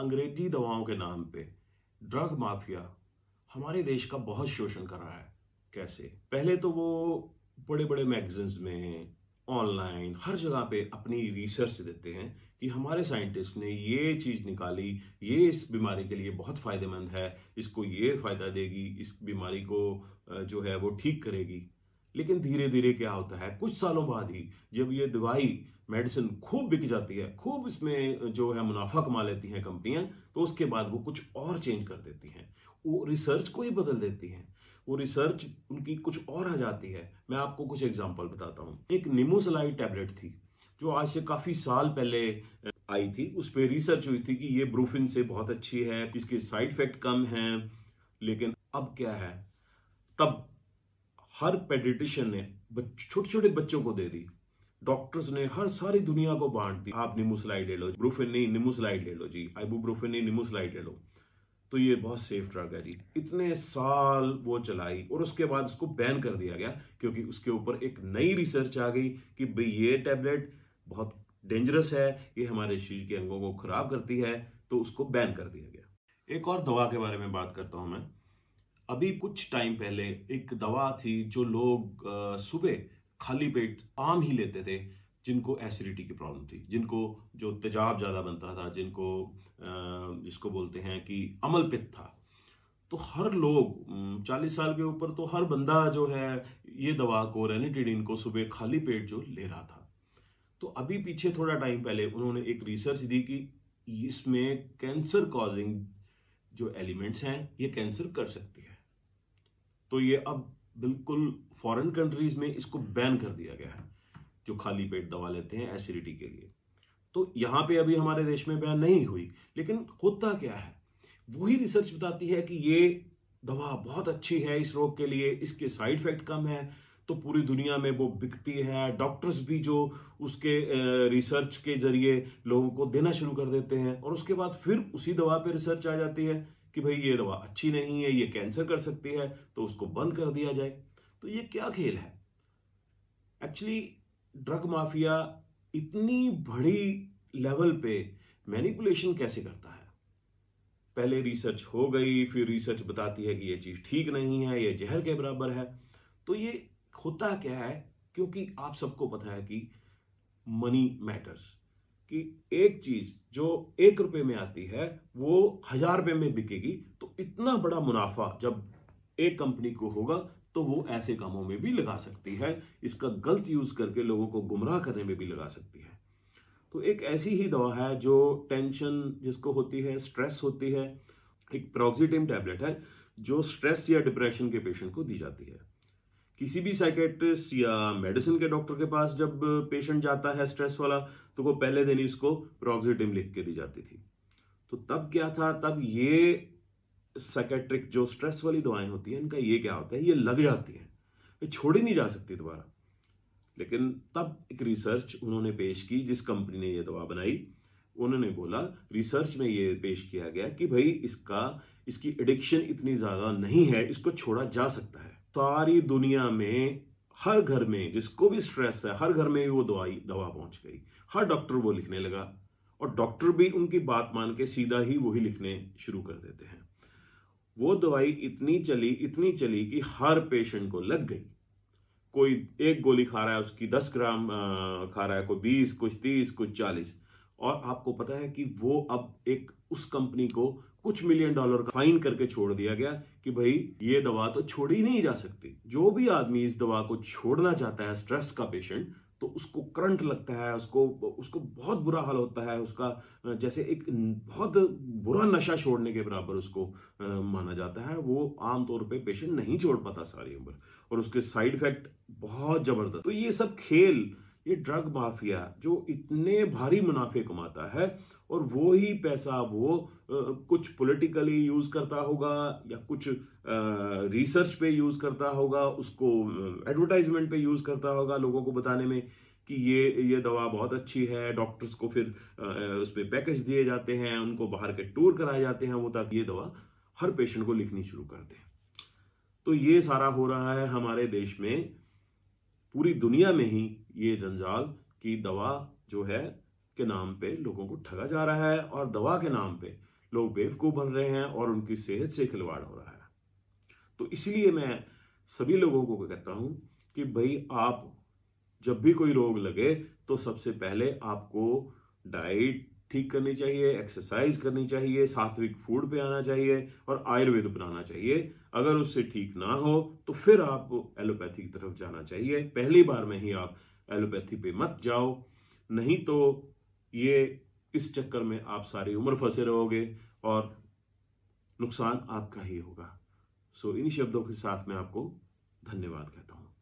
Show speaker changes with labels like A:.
A: अंग्रेजी दवाओं के नाम पे ड्रग माफिया हमारे देश का बहुत शोषण कर रहा है कैसे पहले तो वो बड़े बड़े मैगजीन्स में ऑनलाइन हर जगह पे अपनी रिसर्च देते हैं कि हमारे साइंटिस्ट ने ये चीज़ निकाली ये इस बीमारी के लिए बहुत फ़ायदेमंद है इसको ये फ़ायदा देगी इस बीमारी को जो है वो ठीक करेगी लेकिन धीरे धीरे क्या होता है कुछ सालों बाद ही जब ये दवाई मेडिसिन खूब बिक जाती है खूब इसमें जो है मुनाफा कमा लेती हैं कंपनियां तो उसके बाद वो कुछ और चेंज कर देती हैं वो रिसर्च को ही बदल देती हैं वो रिसर्च उनकी कुछ और आ जाती है मैं आपको कुछ एग्जाम्पल बताता हूँ एक निमोसलाई टैबलेट थी जो आज से काफी साल पहले आई थी उस पर रिसर्च हुई थी कि ये ब्रूफिन से बहुत अच्छी है इसके साइड इफेक्ट कम है लेकिन अब क्या है तब हर पेडिटिशियन ने छोटे छोटे बच्चों को दे दी डॉक्टर्स ने हर सारी दुनिया को बांट दी आप निमोसलाइड ले लो ब्रूफिन नहीं निमोसलाइड ले लो जी ब्रूफिन नहीं निमोसलाइड ले लो तो ये बहुत सेफ ड्रग है जी इतने साल वो चलाई और उसके बाद उसको बैन कर दिया गया क्योंकि उसके ऊपर एक नई रिसर्च आ गई कि भाई ये टैबलेट बहुत डेंजरस है ये हमारे शरीर के अंगों को खराब करती है तो उसको बैन कर दिया गया एक और दवा के बारे में बात करता हूं मैं अभी कुछ टाइम पहले एक दवा थी जो लोग सुबह खाली पेट आम ही लेते थे जिनको एसिडिटी की प्रॉब्लम थी जिनको जो तेजाब ज़्यादा बनता था जिनको जिसको बोलते हैं कि अमल पित था तो हर लोग चालीस साल के ऊपर तो हर बंदा जो है ये दवा को रेनिटिडिन को सुबह खाली पेट जो ले रहा था तो अभी पीछे थोड़ा टाइम पहले उन्होंने एक रिसर्च दी कि इसमें कैंसर कॉजिंग जो एलिमेंट्स हैं ये कैंसर कर सकती है तो ये अब बिल्कुल फॉरेन कंट्रीज में इसको बैन कर दिया गया है जो खाली पेट दवा लेते हैं एसिडिटी के लिए तो यहाँ पे अभी हमारे देश में बैन नहीं हुई लेकिन होता क्या है वही रिसर्च बताती है कि ये दवा बहुत अच्छी है इस रोग के लिए इसके साइड इफेक्ट कम है तो पूरी दुनिया में वो बिकती है डॉक्टर्स भी जो उसके रिसर्च के जरिए लोगों को देना शुरू कर देते हैं और उसके बाद फिर उसी दवा पे रिसर्च आ जाती है कि भाई ये दवा अच्छी नहीं है ये कैंसर कर सकती है तो उसको बंद कर दिया जाए तो ये क्या खेल है एक्चुअली ड्रग माफिया इतनी बड़ी लेवल पे मैनिपुलेशन कैसे करता है पहले रिसर्च हो गई फिर रिसर्च बताती है कि ये चीज़ ठीक नहीं है ये जहर के बराबर है तो ये होता क्या है क्योंकि आप सबको पता है कि मनी मैटर्स कि एक चीज जो एक रुपए में आती है वो हजार रुपए में बिकेगी तो इतना बड़ा मुनाफा जब एक कंपनी को होगा तो वो ऐसे कामों में भी लगा सकती है इसका गलत यूज करके लोगों को गुमराह करने में भी लगा सकती है तो एक ऐसी ही दवा है जो टेंशन जिसको होती है स्ट्रेस होती है एक प्रोक्सीटिम टैबलेट है जो स्ट्रेस या डिप्रेशन के पेशेंट को दी जाती है किसी भी साइकेट्रिस्ट या मेडिसिन के डॉक्टर के पास जब पेशेंट जाता है स्ट्रेस वाला तो वो पहले दिन ही उसको प्रोक्सिटिम लिख के दी जाती थी तो तब क्या था तब ये साइकेट्रिक जो स्ट्रेस वाली दवाएं होती हैं इनका ये क्या होता है ये लग जाती हैं ये छोड़ी नहीं जा सकती दोबारा लेकिन तब एक रिसर्च उन्होंने पेश की जिस कंपनी ने ये दवा बनाई उन्होंने बोला रिसर्च में ये पेश किया गया कि भाई इसका इसकी एडिक्शन इतनी ज़्यादा नहीं है इसको छोड़ा जा सकता है सारी दुनिया में हर घर में जिसको भी स्ट्रेस है हर घर में भी वो दवाई दवा पहुंच गई हर डॉक्टर वो लिखने लगा और डॉक्टर भी उनकी बात मान के सीधा ही वही लिखने शुरू कर देते हैं वो दवाई इतनी चली इतनी चली कि हर पेशेंट को लग गई कोई एक गोली खा रहा है उसकी दस ग्राम खा रहा है कोई बीस कुछ तीस कुछ चालीस और आपको पता है कि वो अब एक उस कंपनी को कुछ मिलियन डॉलर का फाइन करके छोड़ दिया गया कि भाई ये दवा तो छोड़ी नहीं जा सकती जो भी आदमी इस दवा को छोड़ना चाहता है स्ट्रेस का पेशेंट तो उसको करंट लगता है उसको उसको बहुत बुरा हाल होता है उसका जैसे एक बहुत बुरा नशा छोड़ने के बराबर उसको माना जाता है वो आमतौर पे पेशेंट नहीं छोड़ पाता सारी उम्र और उसके साइड इफेक्ट बहुत जबरदस्त तो ये सब खेल ये ड्रग माफिया जो इतने भारी मुनाफे कमाता है और वो ही पैसा वो कुछ पॉलिटिकली यूज़ करता होगा या कुछ रिसर्च पे यूज़ करता होगा उसको एडवर्टाइजमेंट पे यूज़ करता होगा लोगों को बताने में कि ये ये दवा बहुत अच्छी है डॉक्टर्स को फिर उस पर पैकेज दिए जाते हैं उनको बाहर के टूर कराए जाते हैं वो ताकि ये दवा हर पेशेंट को लिखनी शुरू कर दें तो ये सारा हो रहा है हमारे देश में पूरी दुनिया में ही ये जंजाल की दवा जो है के नाम पे लोगों को ठगा जा रहा है और दवा के नाम पे लोग बेवकूफ़ बन रहे हैं और उनकी सेहत से खिलवाड़ हो रहा है तो इसलिए मैं सभी लोगों को कहता हूं कि भाई आप जब भी कोई रोग लगे तो सबसे पहले आपको डाइट ठीक करनी चाहिए एक्सरसाइज करनी चाहिए सात्विक फूड पे आना चाहिए और आयुर्वेद बनाना चाहिए अगर उससे ठीक ना हो तो फिर आप एलोपैथी की तरफ जाना चाहिए पहली बार में ही आप एलोपैथी पे मत जाओ नहीं तो ये इस चक्कर में आप सारी उम्र फंसे रहोगे और नुकसान आपका ही होगा सो इन्हीं शब्दों के साथ मैं आपको धन्यवाद कहता हूँ